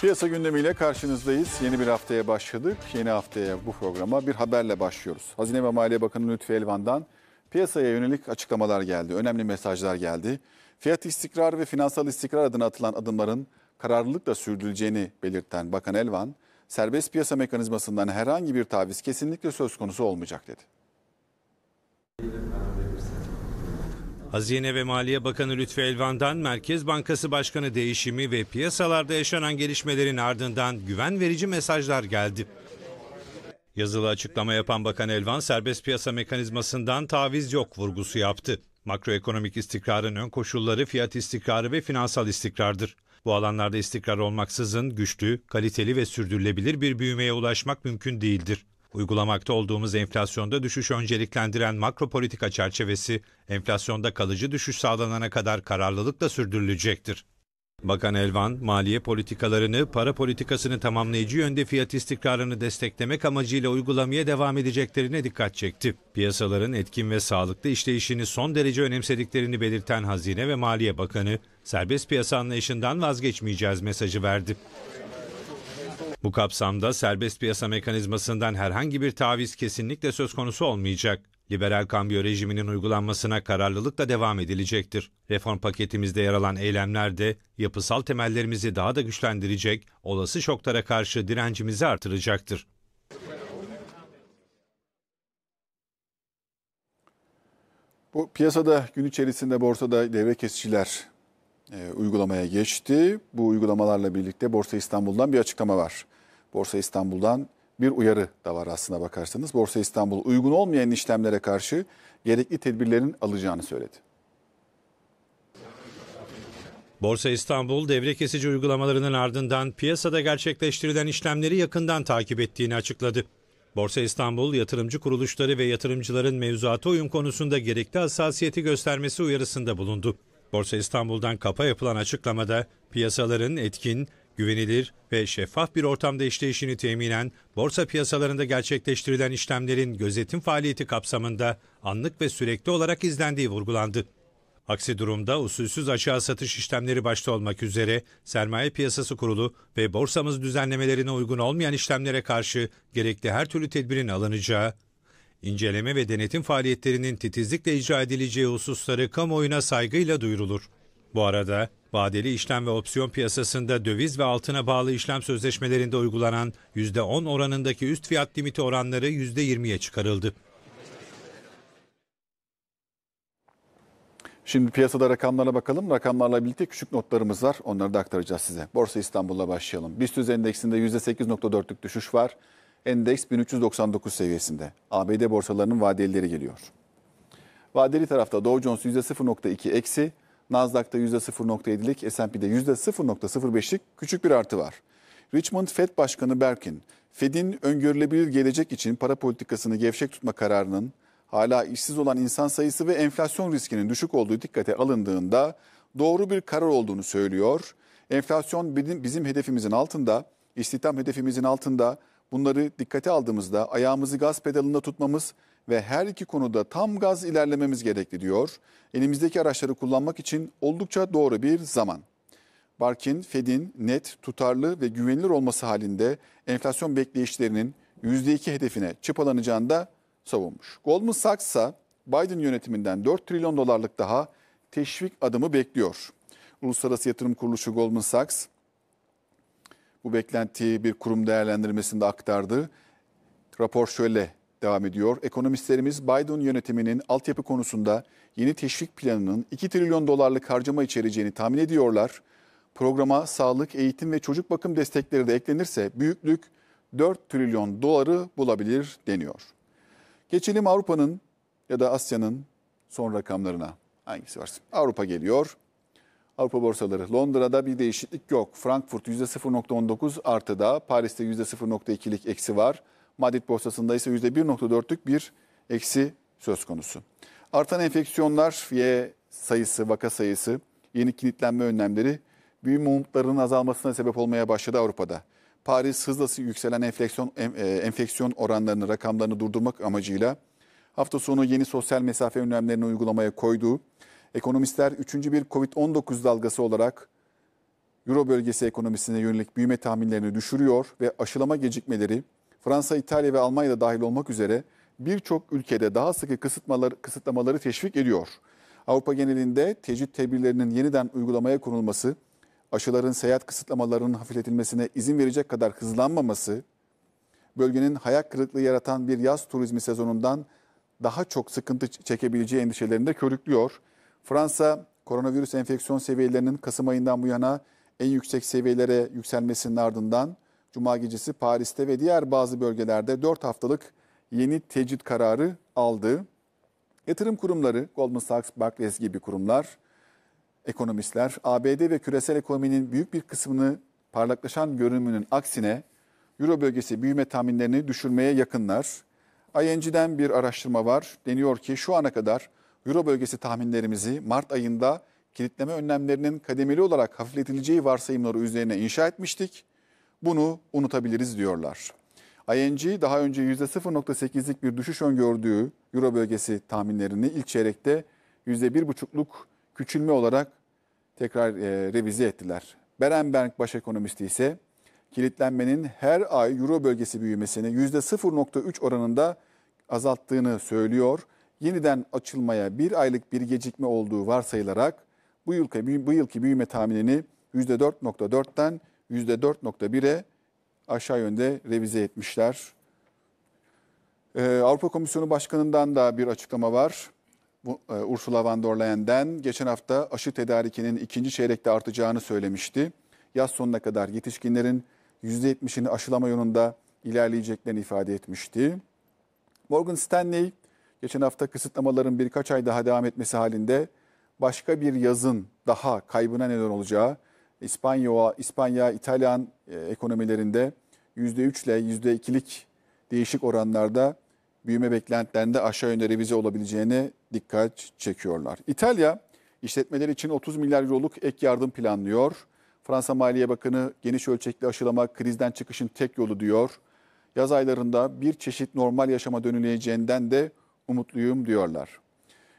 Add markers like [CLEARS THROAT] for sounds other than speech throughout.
Piyasa gündemiyle karşınızdayız. Yeni bir haftaya başladık. Yeni haftaya bu programa bir haberle başlıyoruz. Hazine ve Maliye Bakanı Lütfi Elvan'dan piyasaya yönelik açıklamalar geldi. Önemli mesajlar geldi. Fiyat istikrar ve finansal istikrar adına atılan adımların kararlılıkla sürdürüleceğini belirten Bakan Elvan, serbest piyasa mekanizmasından herhangi bir taviz kesinlikle söz konusu olmayacak dedi. Hazine ve Maliye Bakanı Lütfi Elvan'dan Merkez Bankası Başkanı değişimi ve piyasalarda yaşanan gelişmelerin ardından güven verici mesajlar geldi. Yazılı açıklama yapan Bakan Elvan serbest piyasa mekanizmasından taviz yok vurgusu yaptı. Makroekonomik istikrarın ön koşulları fiyat istikrarı ve finansal istikrardır. Bu alanlarda istikrar olmaksızın güçlü, kaliteli ve sürdürülebilir bir büyümeye ulaşmak mümkün değildir. Uygulamakta olduğumuz enflasyonda düşüş önceliklendiren makro politika çerçevesi, enflasyonda kalıcı düşüş sağlanana kadar kararlılıkla sürdürülecektir. Bakan Elvan, maliye politikalarını, para politikasını tamamlayıcı yönde fiyat istikrarını desteklemek amacıyla uygulamaya devam edeceklerine dikkat çekti. Piyasaların etkin ve sağlıklı işleyişini son derece önemsediklerini belirten Hazine ve Maliye Bakanı, serbest piyasa anlayışından vazgeçmeyeceğiz mesajı verdi. Bu kapsamda serbest piyasa mekanizmasından herhangi bir taviz kesinlikle söz konusu olmayacak. Liberal kambiyo rejiminin uygulanmasına kararlılıkla devam edilecektir. Reform paketimizde yer alan eylemler de yapısal temellerimizi daha da güçlendirecek, olası şoklara karşı direncimizi artıracaktır. Bu piyasada gün içerisinde borsada devre kesiciler e, uygulamaya geçti. Bu uygulamalarla birlikte Borsa İstanbul'dan bir açıklama var. Borsa İstanbul'dan bir uyarı da var aslına bakarsanız. Borsa İstanbul uygun olmayan işlemlere karşı gerekli tedbirlerin alacağını söyledi. Borsa İstanbul devre kesici uygulamalarının ardından piyasada gerçekleştirilen işlemleri yakından takip ettiğini açıkladı. Borsa İstanbul yatırımcı kuruluşları ve yatırımcıların mevzuata uyum konusunda gerekli hassasiyeti göstermesi uyarısında bulundu. Borsa İstanbul'dan kapa yapılan açıklamada piyasaların etkin, güvenilir ve şeffaf bir ortamda işleyişini teminen borsa piyasalarında gerçekleştirilen işlemlerin gözetim faaliyeti kapsamında anlık ve sürekli olarak izlendiği vurgulandı. Aksi durumda usulsüz aşağı satış işlemleri başta olmak üzere sermaye piyasası kurulu ve borsamız düzenlemelerine uygun olmayan işlemlere karşı gerekli her türlü tedbirin alınacağı, inceleme ve denetim faaliyetlerinin titizlikle icra edileceği hususları kamuoyuna saygıyla duyurulur. Bu arada vadeli işlem ve opsiyon piyasasında döviz ve altına bağlı işlem sözleşmelerinde uygulanan %10 oranındaki üst fiyat limiti oranları %20'ye çıkarıldı. Şimdi piyasada rakamlara bakalım. Rakamlarla birlikte küçük notlarımız var. Onları da aktaracağız size. Borsa İstanbul'la başlayalım. BIST endeksinde %8.4'lük düşüş var. Endeks 1399 seviyesinde. ABD borsalarının vadelileri geliyor. Vadeli tarafta Dow Jones %0.2 eksi, Nasdaq'ta %0.7'lik, S&P'de %0.05'lik küçük bir artı var. Richmond Fed Başkanı Berkin, Fed'in öngörülebilir gelecek için para politikasını gevşek tutma kararının hala işsiz olan insan sayısı ve enflasyon riskinin düşük olduğu dikkate alındığında doğru bir karar olduğunu söylüyor. Enflasyon bizim hedefimizin altında, istihdam hedefimizin altında. Bunları dikkate aldığımızda ayağımızı gaz pedalında tutmamız ve her iki konuda tam gaz ilerlememiz gerekli diyor. Elimizdeki araçları kullanmak için oldukça doğru bir zaman. Barkin, Fed'in net, tutarlı ve güvenilir olması halinde enflasyon bekleyişlerinin %2 hedefine çıpalanacağını da savunmuş. Goldman Sachs ise Biden yönetiminden 4 trilyon dolarlık daha teşvik adımı bekliyor. Uluslararası Yatırım Kuruluşu Goldman Sachs bu beklentiyi bir kurum değerlendirmesinde aktardı. Rapor şöyle devam ediyor. Ekonomistlerimiz Biden yönetiminin altyapı konusunda yeni teşvik planının 2 trilyon dolarlık harcama içereceğini tahmin ediyorlar. Programa sağlık, eğitim ve çocuk bakım destekleri de eklenirse büyüklük 4 trilyon doları bulabilir deniyor. Geçelim Avrupa'nın ya da Asya'nın son rakamlarına. Hangisi var? Avrupa geliyor. Avrupa borsaları Londra'da bir değişiklik yok. Frankfurt %0.19 artıda, Paris'te %0.2'lik eksi var. Madrid borsasında ise %1.4'lük bir eksi söz konusu. Artan enfeksiyonlar, Y sayısı, vaka sayısı, yeni kilitlenme önlemleri büyüme umutlarının azalmasına sebep olmaya başladı Avrupa'da. Paris hızla yükselen enfeksiyon, e, enfeksiyon oranlarını, rakamlarını durdurmak amacıyla hafta sonu yeni sosyal mesafe önlemlerini uygulamaya koyduğu, ekonomistler 3. bir Covid-19 dalgası olarak Euro bölgesi ekonomisine yönelik büyüme tahminlerini düşürüyor ve aşılama gecikmeleri, Fransa, İtalya ve Almanya da dahil olmak üzere birçok ülkede daha sıkı kısıtlamalar, kısıtlamaları teşvik ediyor. Avrupa genelinde tecrüt tedbirlerinin yeniden uygulamaya konulması, aşıların seyahat kısıtlamalarının hafifletilmesine izin verecek kadar hızlanmaması, bölgenin hayal kırıklığı yaratan bir yaz turizmi sezonundan daha çok sıkıntı çekebileceği endişelerinde körüklüyor. Fransa, koronavirüs enfeksiyon seviyelerinin Kasım ayından bu yana en yüksek seviyelere yükselmesinin ardından Cuma gecesi Paris'te ve diğer bazı bölgelerde 4 haftalık yeni tecrit kararı aldı. Yatırım kurumları, Goldman Sachs, Barclays gibi kurumlar, ekonomistler, ABD ve küresel ekonominin büyük bir kısmını parlaklaşan görünümünün aksine Euro bölgesi büyüme tahminlerini düşürmeye yakınlar. ING'den bir araştırma var. Deniyor ki şu ana kadar Euro bölgesi tahminlerimizi Mart ayında kilitleme önlemlerinin kademeli olarak hafifletileceği varsayımları üzerine inşa etmiştik. Bunu unutabiliriz diyorlar. ING daha önce %0.8'lik bir düşüş öngördüğü Euro bölgesi tahminlerini ilk çeyrekte %1.5'luk küçülme olarak tekrar e, revize ettiler. Berenberg baş ekonomisti ise kilitlenmenin her ay Euro bölgesi büyümesini %0.3 oranında azalttığını söylüyor. Yeniden açılmaya bir aylık bir gecikme olduğu varsayılarak bu yılki, bu yılki büyüme tahminini %4.4'ten %4.1'e aşağı yönde revize etmişler. Ee, Avrupa Komisyonu Başkanı'ndan da bir açıklama var. Bu, e, Ursula von der Leyen'den geçen hafta aşı tedarikinin ikinci çeyrekte artacağını söylemişti. Yaz sonuna kadar yetişkinlerin %70'ini aşılama yolunda ilerleyeceklerini ifade etmişti. Morgan Stanley geçen hafta kısıtlamaların birkaç ay daha devam etmesi halinde başka bir yazın daha kaybına neden olacağı İspanya, İspanya, İtalyan e, ekonomilerinde üç ile yüzde ikilik değişik oranlarda büyüme beklentilerinde aşağı yönde revize olabileceğine dikkat çekiyorlar. İtalya işletmeler için 30 milyar euroluk ek yardım planlıyor. Fransa Maliye Bakanı geniş ölçekli aşılama krizden çıkışın tek yolu diyor. Yaz aylarında bir çeşit normal yaşama dönüleceğinden de umutluyum diyorlar.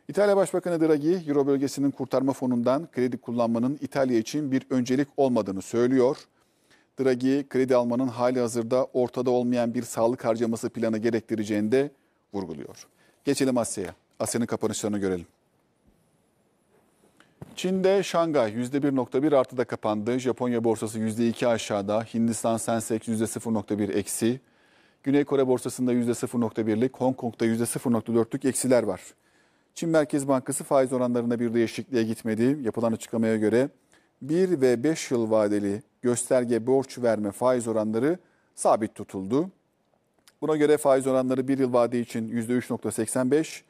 İtalya Başbakanı Draghi, Euro bölgesinin kurtarma fonundan kredi kullanmanın İtalya için bir öncelik olmadığını söylüyor. Draghi, kredi almanın hali hazırda ortada olmayan bir sağlık harcaması planı gerektireceğini de vurguluyor. Geçelim Asya'ya. Asya'nın kapanışlarını görelim. Çin'de Şangay %1.1 artıda kapandı. Japonya borsası %2 aşağıda. Hindistan Sensex %0.1 eksi. Güney Kore borsasında %0.1'lik, Hong Kong'da %0.4'lük eksiler var. Çin Merkez Bankası faiz oranlarında bir değişikliğe gitmedi. Yapılan açıklamaya göre 1 ve 5 yıl vadeli gösterge borç verme faiz oranları sabit tutuldu. Buna göre faiz oranları 1 yıl vade için %3.85,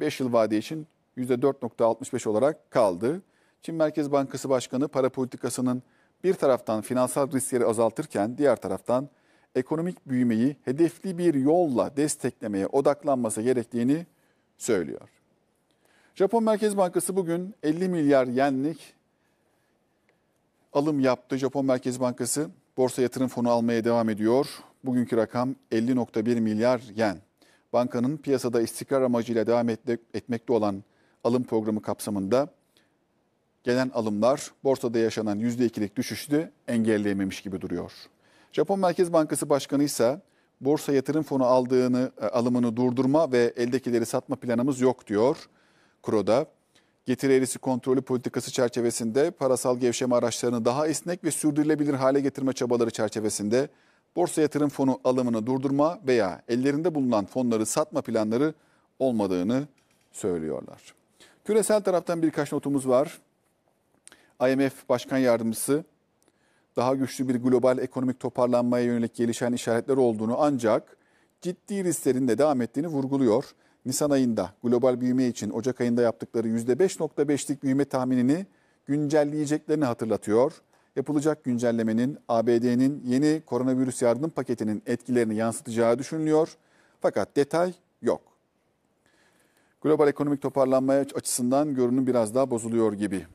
5 yıl vade için %4.65 olarak kaldı. Çin Merkez Bankası Başkanı para politikasının bir taraftan finansal riskleri azaltırken diğer taraftan ekonomik büyümeyi hedefli bir yolla desteklemeye odaklanması gerektiğini söylüyor. Japon Merkez Bankası bugün 50 milyar yenlik alım yaptı. Japon Merkez Bankası borsa yatırım fonu almaya devam ediyor. Bugünkü rakam 50.1 milyar yen. Bankanın piyasada istikrar amacıyla devam etmekte olan alım programı kapsamında gelen alımlar borsada yaşanan %2'lik düşüşü engelleyememiş gibi duruyor. Japon Merkez Bankası Başkanı ise borsa yatırım fonu aldığını e, alımını durdurma ve eldekileri satma planımız yok diyor. Kuro'da. Getiri eğrisi kontrolü politikası çerçevesinde parasal gevşeme araçlarını daha esnek ve sürdürülebilir hale getirme çabaları çerçevesinde borsa yatırım fonu alımını durdurma veya ellerinde bulunan fonları satma planları olmadığını söylüyorlar. Küresel taraftan birkaç notumuz var. IMF Başkan Yardımcısı daha güçlü bir global ekonomik toparlanmaya yönelik gelişen işaretler olduğunu ancak ciddi risklerin de devam ettiğini vurguluyor. Nisan ayında global büyüme için Ocak ayında yaptıkları %5.5'lik büyüme tahminini güncelleyeceklerini hatırlatıyor. Yapılacak güncellemenin ABD'nin yeni koronavirüs yardım paketinin etkilerini yansıtacağı düşünülüyor. Fakat detay yok. Global ekonomik toparlanmaya açısından görünüm biraz daha bozuluyor gibi.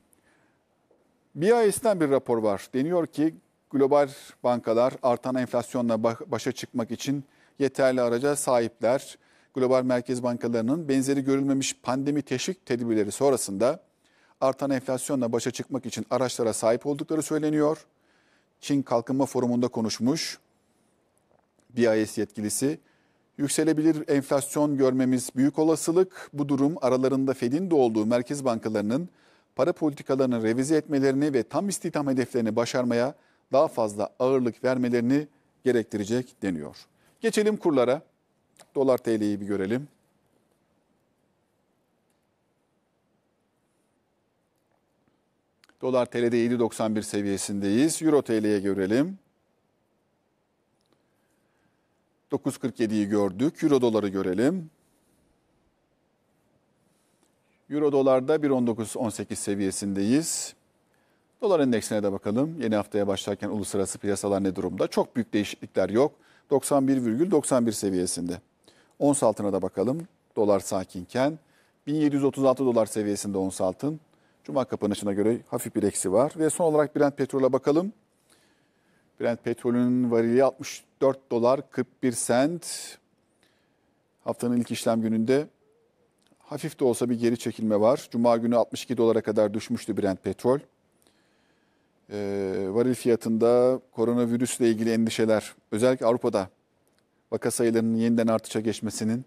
BIS'ten bir rapor var. Deniyor ki global bankalar artan enflasyonla başa çıkmak için yeterli araca sahipler global merkez bankalarının benzeri görülmemiş pandemi teşvik tedbirleri sonrasında artan enflasyonla başa çıkmak için araçlara sahip oldukları söyleniyor. Çin Kalkınma Forumu'nda konuşmuş BIS yetkilisi. Yükselebilir enflasyon görmemiz büyük olasılık. Bu durum aralarında Fed'in de olduğu merkez bankalarının para politikalarını revize etmelerini ve tam istihdam hedeflerini başarmaya daha fazla ağırlık vermelerini gerektirecek deniyor. Geçelim kurlara. Dolar TL'yi bir görelim. Dolar TL'de 7.91 seviyesindeyiz. Euro TL'ye görelim. 9.47'yi gördük. Euro doları görelim. Euro dolarda 1.19.18 seviyesindeyiz. Dolar endeksine de bakalım. Yeni haftaya başlarken uluslararası piyasalar ne durumda? Çok büyük değişiklikler yok. 91,91 91 seviyesinde. Ons altına da bakalım. Dolar sakinken 1736 dolar seviyesinde ons altın. Cuma kapanışına göre hafif bir eksi var. Ve son olarak Brent petrole bakalım. Brent petrolün varili 64 dolar 41 sent. Haftanın ilk işlem gününde hafif de olsa bir geri çekilme var. Cuma günü 62 dolara kadar düşmüştü Brent petrol. Ee, varil fiyatında koronavirüsle ilgili endişeler özellikle Avrupa'da vaka sayılarının yeniden artışa geçmesinin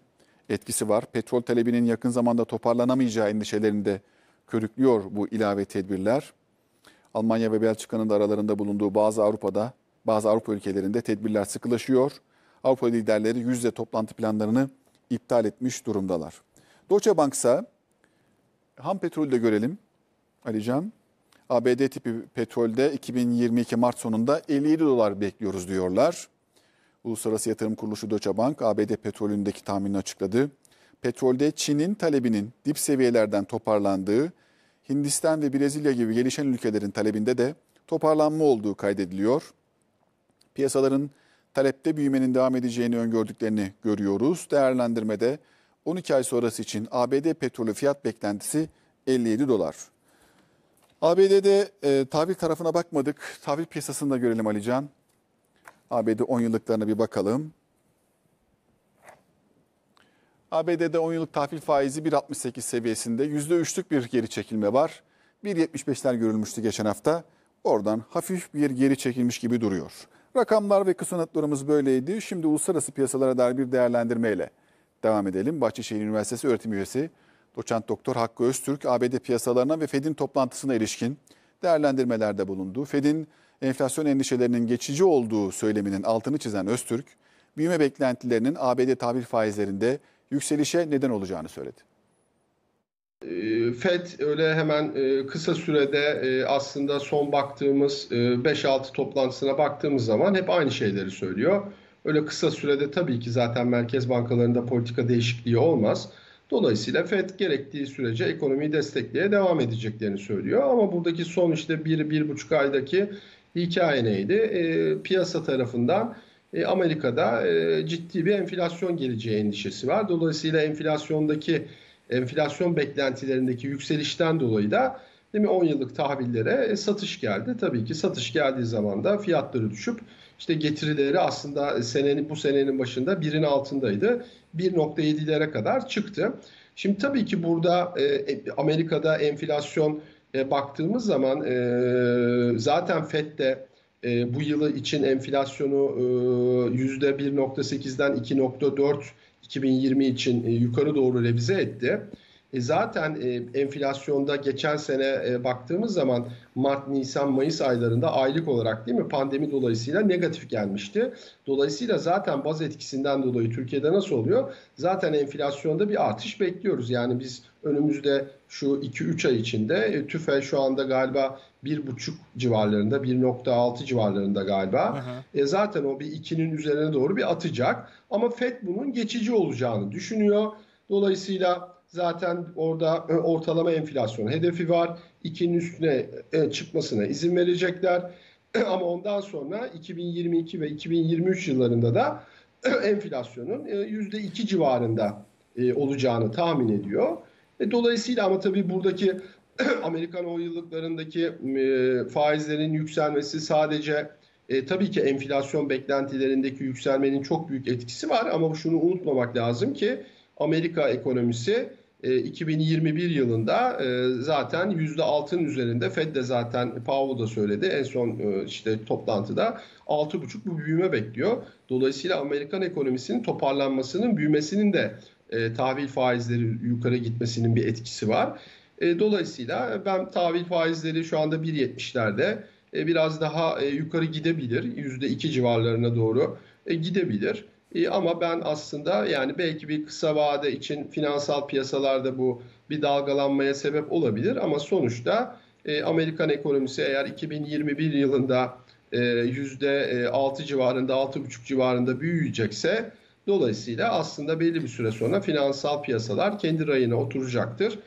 etkisi var. Petrol talebinin yakın zamanda toparlanamayacağı endişelerini de körüklüyor bu ilave tedbirler. Almanya ve Belçika'nın da aralarında bulunduğu bazı Avrupa'da, bazı Avrupa ülkelerinde tedbirler sıkılaşıyor. Avrupa liderleri yüzde toplantı planlarını iptal etmiş durumdalar. Deutsche Bank ise ham petrolü de görelim Alican. ABD tipi petrolde 2022 Mart sonunda 57 dolar bekliyoruz diyorlar. Uluslararası Yatırım Kuruluşu Deutsche Bank ABD petrolündeki tahminini açıkladı. Petrolde Çin'in talebinin dip seviyelerden toparlandığı, Hindistan ve Brezilya gibi gelişen ülkelerin talebinde de toparlanma olduğu kaydediliyor. Piyasaların talepte büyümenin devam edeceğini öngördüklerini görüyoruz. Değerlendirmede 12 ay sonrası için ABD petrolü fiyat beklentisi 57 dolar. ABD'de e, tahvil tarafına bakmadık. Tahvil piyasasını da görelim Alican. ABD 10 yıllıklarına bir bakalım. ABD'de 10 yıllık tahvil faizi 1.68 seviyesinde %3'lük bir geri çekilme var. 1.75'ler görülmüştü geçen hafta. Oradan hafif bir geri çekilmiş gibi duruyor. Rakamlar ve kısa notlarımız böyleydi. Şimdi uluslararası piyasalara dair bir değerlendirmeyle devam edelim. Bahçeşehir Üniversitesi öğretim üyesi doçent doktor Hakkı Öztürk ABD piyasalarına ve Fed'in toplantısına ilişkin değerlendirmelerde bulundu. Fed'in enflasyon endişelerinin geçici olduğu söyleminin altını çizen Öztürk, büyüme beklentilerinin ABD tahvil faizlerinde yükselişe neden olacağını söyledi. Ee, FED öyle hemen e, kısa sürede e, aslında son baktığımız 5-6 e, toplantısına baktığımız zaman hep aynı şeyleri söylüyor. Öyle kısa sürede tabii ki zaten merkez bankalarında politika değişikliği olmaz. Dolayısıyla FED gerektiği sürece ekonomiyi destekleye devam edeceklerini söylüyor. Ama buradaki son işte 1-1,5 aydaki hikaye neydi? E, piyasa tarafından e, Amerika'da e, ciddi bir enflasyon geleceği endişesi var. Dolayısıyla enflasyondaki enflasyon beklentilerindeki yükselişten dolayı da değil mi 10 yıllık tahvillere e, satış geldi. Tabii ki satış geldiği zaman da fiyatları düşüp işte getirileri aslında senenin bu senenin başında birin altındaydı. 1.7'lere kadar çıktı. Şimdi tabii ki burada e, e Amerika'da enflasyon e, baktığımız zaman e, zaten FED de e, bu yılı için enflasyonu e, %1.8'den 2.4 2020 için e, yukarı doğru revize etti. E zaten e, enflasyonda geçen sene e, baktığımız zaman Mart, Nisan, Mayıs aylarında aylık olarak değil mi pandemi dolayısıyla negatif gelmişti. Dolayısıyla zaten baz etkisinden dolayı Türkiye'de nasıl oluyor? Zaten enflasyonda bir artış bekliyoruz. Yani biz önümüzde şu 2-3 ay içinde e, TÜFE şu anda galiba 1,5 civarlarında 1.6 civarlarında galiba. E, zaten o bir 2'nin üzerine doğru bir atacak. Ama FED bunun geçici olacağını düşünüyor. Dolayısıyla zaten orada e, ortalama enflasyon hedefi var. 2'nin üstüne e, çıkmasına izin verecekler. [CLEARS THROAT] Ama ondan sonra 2022 ve 2023 yıllarında da e, enflasyonun %2 civarında olacağını tahmin ediyor. Dolayısıyla ama tabii buradaki [CLEARS THROAT] Amerikan o yıllıklarındaki faizlerin yükselmesi sadece e, tabii ki enflasyon beklentilerindeki yükselmenin çok büyük etkisi var ama şunu unutmamak lazım ki Amerika ekonomisi 2021 ee, yılında e, zaten %6'ın üzerinde Fed de zaten Powell da söyledi en son e, işte toplantıda 6,5 bu büyüme bekliyor. Dolayısıyla Amerikan ekonomisinin toparlanmasının büyümesinin de e, tahvil faizleri yukarı gitmesinin bir etkisi var. Dolayısıyla ben tahvil faizleri şu anda 1.70'lerde biraz daha yukarı gidebilir. %2 civarlarına doğru gidebilir ama ben aslında yani belki bir kısa vade için finansal piyasalarda bu bir dalgalanmaya sebep olabilir ama sonuçta e, Amerikan ekonomisi eğer 2021 yılında e, %6 e, civarında 6,5 civarında büyüyecekse dolayısıyla aslında belli bir süre sonra finansal piyasalar kendi rayına oturacaktır.